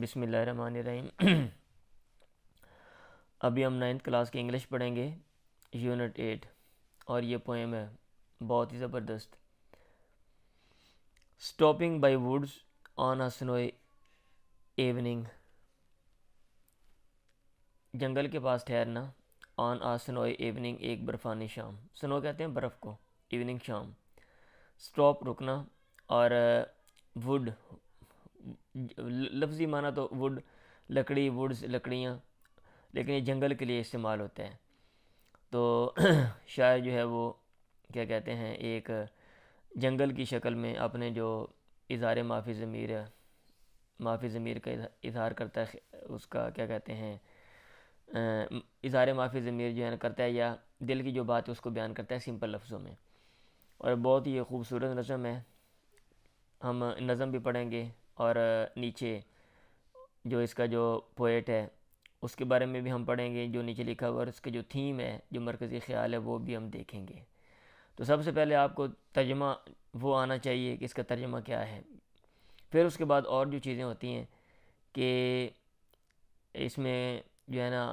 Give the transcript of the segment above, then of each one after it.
बिसमीम अभी हम नाइन्थ क्लास की इंग्लिश पढ़ेंगे यूनिट एट और ये पोएम है बहुत ही ज़बरदस्त stopping by woods on a snow evening जंगल के पास ठहरना ऑन आ स्नो इवनिंग एक बर्फ़ानी शाम स्नो कहते हैं बर्फ़ को इवनिंग शाम स्टॉप रुकना और वुड uh, लफ्ज़ी माना तो वुड लकड़ी वुड्स लकड़ियाँ लेकिन ये जंगल के लिए इस्तेमाल होते हैं तो शायद जो है वो क्या कहते हैं एक जंगल की शक्ल में अपने जो इजहार माफ़ी ज़मीर है माफ़ी ज़मीर का इजहार करता है उसका क्या कहते हैं इजहार माफ़ी ज़मीर जो है ना करता है या दिल की जो बात है उसको बयान करता है सिंपल लफ्ज़ों में और बहुत ही खूबसूरत नज़म है हम नज़म भी पढ़ेंगे और नीचे जो इसका जो पोइट है उसके बारे में भी हम पढ़ेंगे जो नीचे लिखा हुआ और उसके जो थीम है जो मरकज़ी ख्याल है वो भी हम देखेंगे तो सबसे पहले आपको तर्जमा वो आना चाहिए कि इसका तर्जमा क्या है फिर उसके बाद और जो चीज़ें होती हैं कि इसमें जो है ना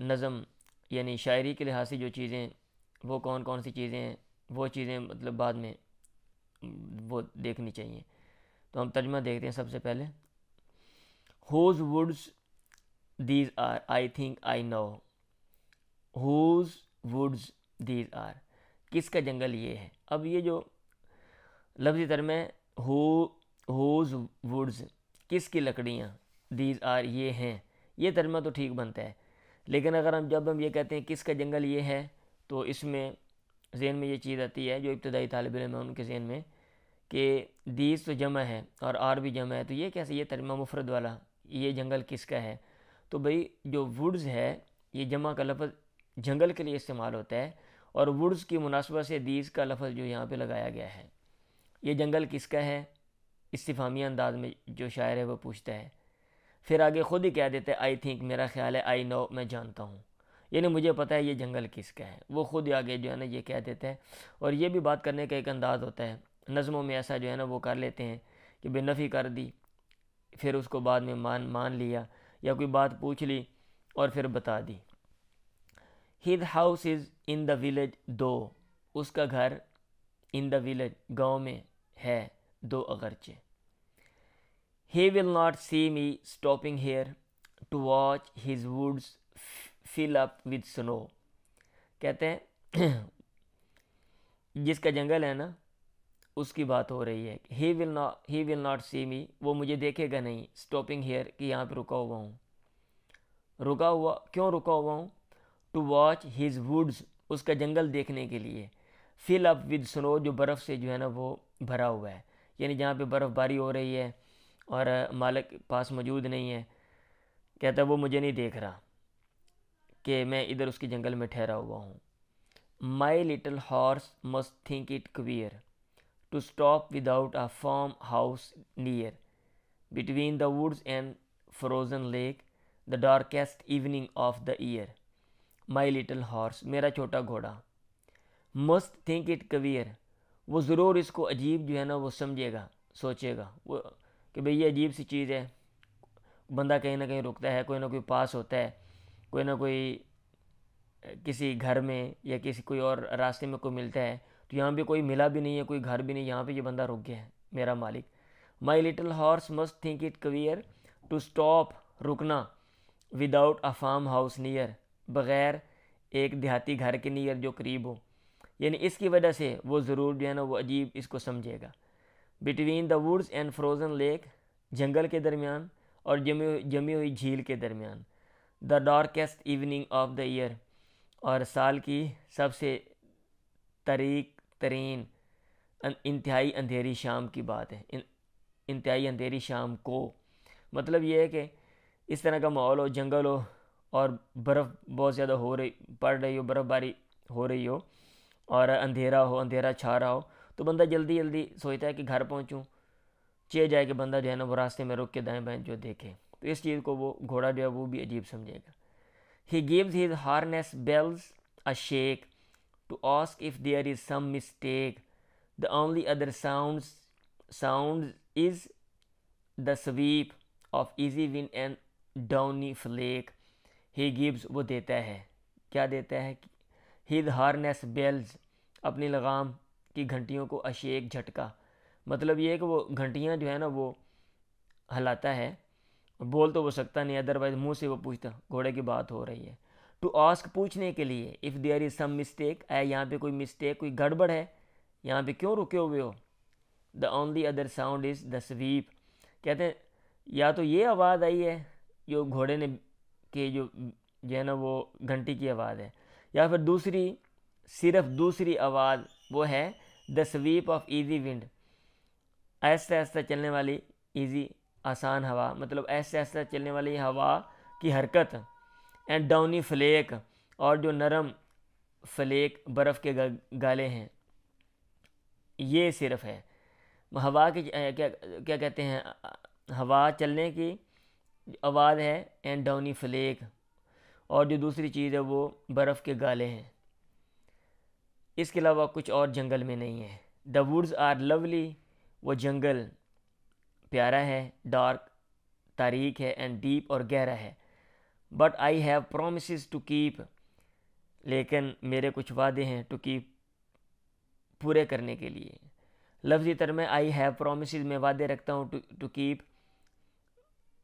नज़म यानी शायरी के लिहाज से जो चीज़ें वो कौन कौन सी चीज़ें हैं वो चीज़ें मतलब बाद में वो देखनी चाहिए तो हम तर्जमा देखते हैं सबसे पहले whose woods these are I think I know whose woods these are किसका जंगल ये है अब ये जो लफ्ज़ी तर्म है हो होज वुड्स किसकी लकड़ियाँ दीज आर ये हैं ये तर्जमा तो ठीक बनता है लेकिन अगर हम जब हम ये कहते हैं किसका जंगल ये है तो इसमें जहन में ये चीज़ आती है जो इब्तदाई तालब इम है उनके जहन में कि दीज तो जमा है और आर भी जमा है तो ये कैसे ये तर्जमा मुफरद वाला ये जंगल किसका है तो भाई जो वुड्स है ये जमा का लफ्ज़ जंगल के लिए इस्तेमाल होता है और वुड्स की मुनासबत से दीज का लफ्ज़ जो यहाँ पे लगाया गया है ये जंगल किसका है इस्तीफामी अंदाज में जो शायर है वो पूछता है फिर आगे ख़ुद ही कह देता है आई थिंक मेरा ख्याल है आई नो मैं जानता हूँ यानी मुझे पता है ये जंगल किसका है वो खुद ही आगे जो है ना ये कह देते हैं और ये भी बात करने का एक अंदाज़ होता है नज़मों में ऐसा जो है ना वो कर लेते हैं कि बेनफ़ी कर दी फिर उसको बाद में मान मान लिया या कोई बात पूछ ली और फिर बता दी his house is in the village though उसका घर इन द विलेज गांव में है दो अगरचे he will not see me stopping here to watch his woods fill up with snow कहते हैं जिसका जंगल है ना उसकी बात हो रही है he will not he will not see me वो मुझे देखेगा नहीं स्टॉपिंग हेयर कि यहाँ पे रुका हुआ हूँ रुका हुआ क्यों रुका हुआ हूँ टू वॉच हिज वुड्स उसका जंगल देखने के लिए फिल अप विद स्नो जो बर्फ़ से जो है ना वो भरा हुआ है यानी जहाँ पे बर्फ़बारी हो रही है और मालिक पास मौजूद नहीं है कहता वो मुझे नहीं देख रहा कि मैं इधर उसके जंगल में ठहरा हुआ हूँ my little horse must think it queer to stop without a farm house near. Between the woods and frozen lake, the darkest evening of the year. My little horse, मेरा छोटा घोड़ा मस्ट थिंक इट कवियर वो ज़रूर इसको अजीब जो है ना वो समझेगा सोचेगा वो कि भाई ये अजीब सी चीज़ है बंदा कहीं ना कहीं रुकता है कोई ना कोई पास होता है कोई ना कोई किसी घर में या किसी कोई और रास्ते में कोई मिलता है तो यहाँ पे कोई मिला भी नहीं है कोई घर भी नहीं यहाँ पे ये बंदा रुक गया है मेरा मालिक my little horse must think it queer to stop रुकना without a farm house near बग़ैर एक देहाती घर के नियर जो करीब हो यानी इसकी वजह से वो ज़रूर जो है ना वो अजीब इसको समझेगा between the woods and frozen lake जंगल के दरमियान और जमी जमी हुई झील के दरमियान the darkest evening of the year और साल की सबसे तरीक तरीन अं-, इंतहाई अंधेरी शाम की बात है इंतहाई अंधेरी शाम को मतलब ये है कि इस तरह का माहौल हो जंगल हो और बर्फ़ बहुत ज़्यादा हो रही पड़ रही हो बर्फ़बारी हो रही हो और अंधेरा हो अंधेरा छा रहा हो तो बंदा जल्दी जल्दी सोचता है कि घर पहुँचूँ चे जाए कि बंदा जो है ना वो रास्ते में रुक के दाएँ बाएँ जो देखे तो इस चीज़ को वो घोड़ा जो है वो भी अजीब समझेगा ही gives his harness bells a shake to ask if there is some mistake. The only other sounds sound is the sweep of easy wind and downy flake. He gives वो देता है क्या देता है His harness bells अपनी लगाम की घंटियों को अशेक झटका मतलब ये है कि वो घंटियाँ जो है ना वो हलाता है बोल तो वो सकता नहीं अदरवाइज़ मुंह से वो पूछता घोड़े की बात हो रही है टू आस्क पूछने के लिए if there is some mistake आया यहाँ पे कोई मिस्टेक कोई गड़बड़ है यहाँ पे क्यों रुके हुए हो the only other sound is the sweep कहते हैं या तो ये आवाज़ आई है जो घोड़े ने के जो जो है ना वो घंटी की आवाज़ है या फिर दूसरी सिर्फ दूसरी आवाज़ वो है the sweep of easy wind ऐसा ऐसा चलने वाली ईजी आसान हवा मतलब ऐसा ऐसा चलने वाली हवा की हरकत एंड डाउनी फ्लेक और जो नरम फ्लेक बर्फ़ के गाले हैं ये सिर्फ है हवा की क्या क्या कहते हैं हवा चलने की आवाज़ है एंड डाउनी फ्लेक और जो दूसरी चीज़ है वो बर्फ़ के गाले हैं इसके अलावा कुछ और जंगल में नहीं है द वुड्स आर लवली वो जंगल प्यारा है डार्क तारीख है एंड डीप और गहरा है but I have promise to keep लेकिन मेरे कुछ वादे हैं टू कीप पूरे करने के लिए लफ्ज़ी तर में आई हैव प्रोमिस में वादे रखता हूँ टू कीप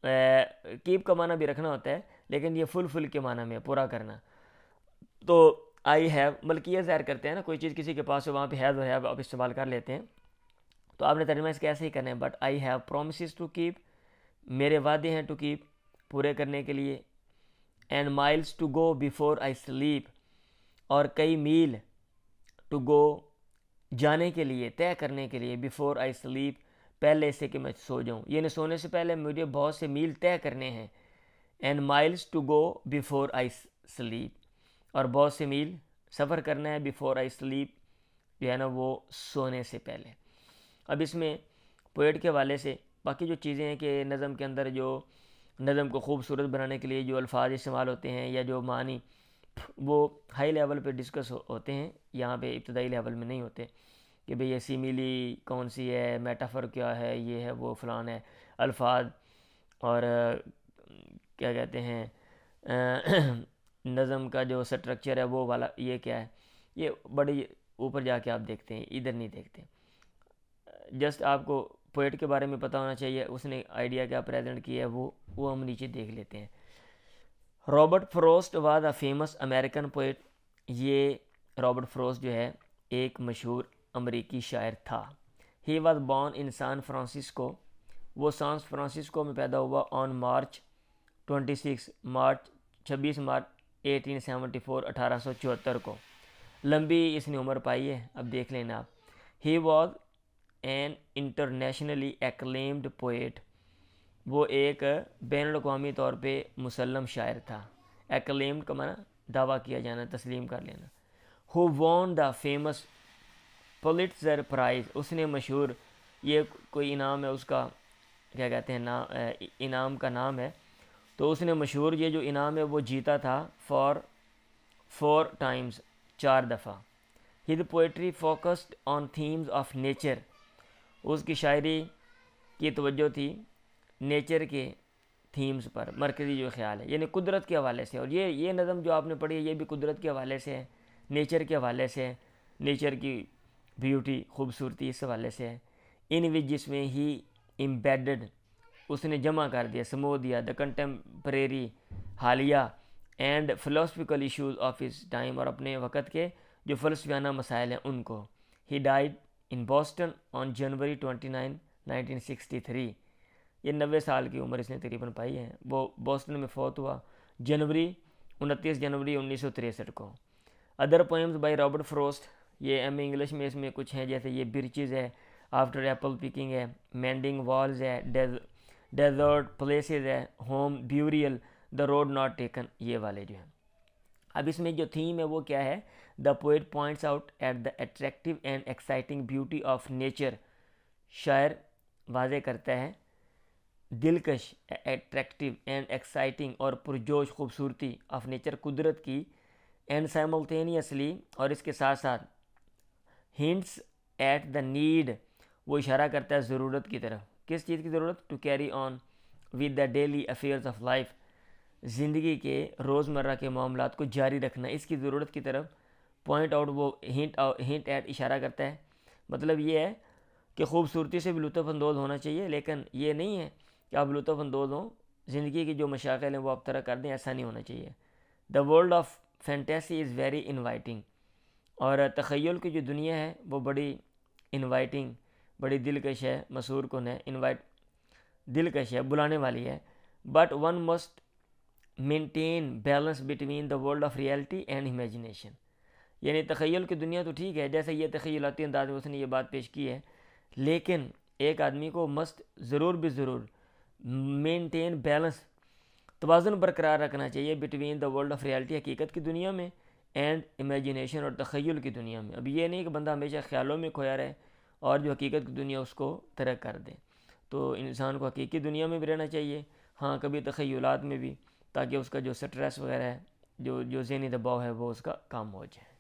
कीप का माना भी रखना होता है लेकिन ये फुल फुल के माना में पूरा करना तो आई हैव बल्कि ये ज़ाहिर करते हैं ना कोई चीज़ किसी के पास हो वहाँ पे हैव हैव आप इस्तेमाल कर लेते हैं तो आपने तर्जमा इसके ऐसे ही करना है but I have promise to keep मेरे वादे हैं टू कीप पूरे करने के लिए and miles to go before I sleep और कई मील टू गो जाने के लिए तय करने के लिए बिफोर आई स्लीप पहले से कि मैं सो जाऊँ यानी सोने से पहले मुझे बहुत से मील तय करने हैं and miles to go before I sleep और बहुत से मील सफ़र करना है बिफोर आई स्लीप जो है ना वो सोने से पहले अब इसमें पोइट के हवाले से बाकी जो चीज़ें हैं कि नज़म के अंदर जो नज़म को खूबसूरत बनाने के लिए जो अल्फाज इस्तेमाल होते हैं या जो मानी वो हाई लेवल पे डिस्कस हो, होते हैं यहाँ पे इब्तदाई लेवल में नहीं होते कि भई ये सीमिली कौन सी है मेटाफर क्या है ये है वो फ़लान है अल्फाज और क्या कहते हैं नज़म का जो स्ट्रक्चर है वो वाला ये क्या है ये बड़ी ऊपर जाके आप देखते हैं इधर नहीं देखते जस्ट आपको पोइट के बारे में पता होना चाहिए उसने आइडिया क्या प्रेजेंट किया है वो वो हम नीचे देख लेते हैं Robert Frost was a famous American poet ये रॉबर्ट फ्रोस्ट जो है एक मशहूर अमरीकी शायर था he was born in San Francisco वो सान फ्रांसिस्को में पैदा हुआ ऑन मार्च 26 मार्च 26 मार्च 1874 1874 को लंबी इसने उम्र पाई है अब देख लेना आप he was an internationally acclaimed poet वो एक बैन अवी तौर पर मुसलम शायर था एक्लेम्ड का माना दावा किया जाना तस्लीम कर लेना who won the famous Pulitzer prize उसने मशहूर ये कोई इनाम है उसका क्या कहते हैं ना इनाम का नाम है तो उसने मशहूर ये जो इनाम है वो जीता था फॉर फोर टाइम्स चार दफ़ा his poetry focused on themes of nature उसकी शायरी की तवज्जो थी नेचर के थीम्स पर मरकज़ी जो ख्याल है यानी कुदरत के हवाले से और ये ये नज़म जो आपने पढ़ी है ये भी कुदरत के हवाले से है नेचर के हवाले से है नेचर की ब्यूटी खूबसूरती इस हवाले से है इन विच जिसमें ही एम्बेडेड उसने जमा कर दिया समो दिया द कंटेम्प्रेरी हालिया and philosophical issues of this time और अपने वक्त के जो फ़लसफियाना मसाइल हैं उनको ही died in Boston on January twenty nine nineteen sixty three ये नबे साल की उम्र इसने तकरीबन पाई है वो बोस्टन में फौत हुआ जनवरी उनतीस जनवरी उन्नीस को other poems by Robert Frost ये एम इंग्लिश में इसमें कुछ हैं जैसे ये बिरचिज है आफ्टर एप्पल पिकिंग है मैंडिंग वॉल्स है डेजर्ट प्लेसेस है home burial the road not taken ये वाले जो हैं अब इसमें जो थीम है वो क्या है the poet points out at the attractive and exciting beauty of nature शायर वाजे करता है दिलकश एट्रैक्टिव एंड एक्साइटिंग और पुरजोश खूबसूरती ऑफ नेचर कुदरत की एंड साइमल्टेनियसली और इसके साथ साथ हिंट्स एट द नीड वो इशारा करता है ज़रूरत की तरफ किस चीज़ की ज़रूरत to carry on with the daily affairs of life ज़िंदगी के रोज़मर्रा के मामला को जारी रखना इसकी ज़रूरत की तरफ पॉइंट आउट वो हिंट हिंट एट इशारा करता है मतलब ये है कि खूबसूरती से भी लुफानंदोज़ होना चाहिए लेकिन ये नहीं है आप लुफ़ानंदोज़ अंदोज हों ज़िंदगी की जो मशाक़ल हैं वो आप तरह कर दें ऐसा नहीं होना चाहिए the world of fantasy is very inviting और तखैल की जो दुनिया है वो बड़ी इन्वाइटिंग बड़ी दिलकश है मसूर कन है इन्वाइट दिलकश है बुलाने वाली है but one must maintain balance between the world of reality and imagination यानी तखैल की दुनिया तो ठीक है जैसे ये तखयलाती अंदाज में उसने ये बात पेश की है लेकिन एक आदमी को मस्त ज़रूर भी ज़रूर मेंटेन बैलेंस तोज़न बरकरार रखना चाहिए between the world of reality हकीकत की दुनिया में एंड इमेजिनेशन और तखयल की दुनिया में अब ये नहीं कि बंदा हमेशा ख्यालों में खोया रहे और जो हकीकत की दुनिया उसको तरक कर दे तो इंसान को हकीकी दुनिया में भी रहना चाहिए हाँ कभी तखयलात में भी ताकि उसका जो स्ट्रेस वगैरह है जो जो जहनी दबाव है वो उसका कम हो जाए